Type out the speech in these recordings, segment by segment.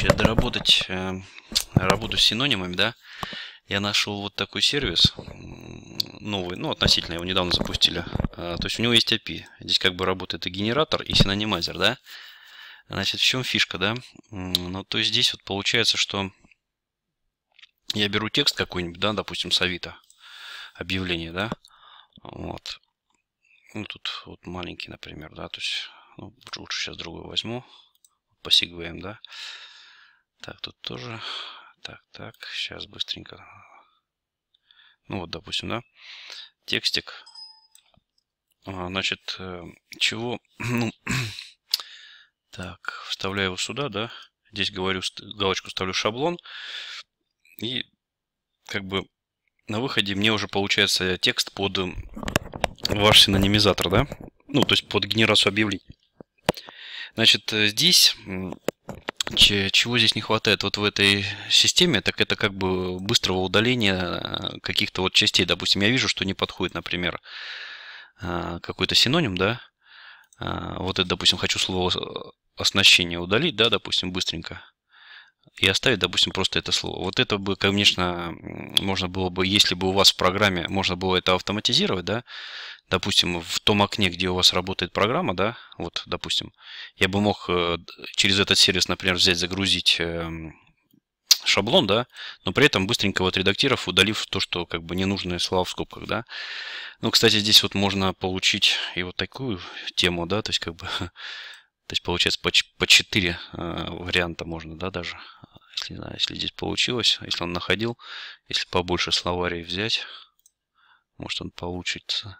вообще доработать э, работу с синонимами, да, я нашел вот такой сервис новый, ну, относительно его недавно запустили. Э, то есть у него есть API. Здесь как бы работает и генератор, и синонимайзер, да. Значит, в чем фишка, да? Ну, то есть здесь вот получается, что я беру текст какой-нибудь, да, допустим, с Авито, объявление, да, вот. Ну, тут вот маленький, например, да, то есть, ну, лучше сейчас другой возьму, посигваем, сигвеям, да, так, тут тоже. Так, так, сейчас быстренько. Ну вот, допустим, да. Текстик. А, значит, э, чего... Ну, так, вставляю его сюда, да. Здесь говорю, галочку ставлю шаблон. И как бы на выходе мне уже получается текст под э, ваш синонимизатор, да? Ну, то есть под генерацию объявлений. Значит, э, здесь чего здесь не хватает вот в этой системе, так это как бы быстрого удаления э, каких-то вот частей. Допустим, я вижу, что не подходит, например, э, какой-то синоним, да? Э, вот это, допустим, хочу слово оснащение удалить, да, допустим, быстренько. И оставить, допустим, просто это слово. Вот это бы, конечно, можно было бы, если бы у вас в программе можно было это автоматизировать, да, допустим, в том окне, где у вас работает программа, да, вот, допустим, я бы мог э, через этот сервис, например, взять, загрузить эм, шаблон, да, но при этом быстренько вот редактиров, удалив то, что как бы ненужные слова в скобках, да. Ну, кстати, здесь вот можно получить и вот такую тему, да, то есть как бы, то есть получается по, по 4 э, варианта можно, да, даже. Если, не знаю, если здесь получилось, если он находил, если побольше словарей взять, может он получится.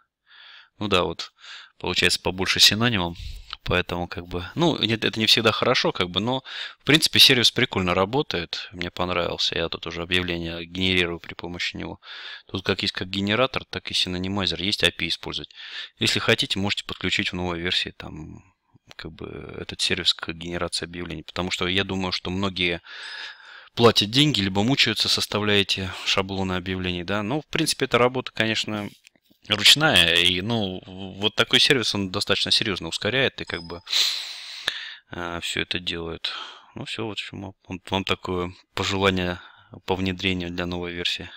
Ну да, вот получается побольше синонимов. Поэтому, как бы, ну, нет, это не всегда хорошо, как бы, но, в принципе, сервис прикольно работает. Мне понравился. Я тут уже объявление генерирую при помощи него. Тут как есть как генератор, так и синонимайзер. Есть API использовать. Если хотите, можете подключить в новой версии там как бы этот сервис к генерации объявлений. Потому что я думаю, что многие платят деньги, либо мучаются, составляете шаблоны объявлений, да. Но, ну, в принципе, эта работа, конечно, ручная, и, ну, вот такой сервис, он достаточно серьезно ускоряет и как бы э, все это делает. Ну, все, вот вам, вам такое пожелание по внедрению для новой версии.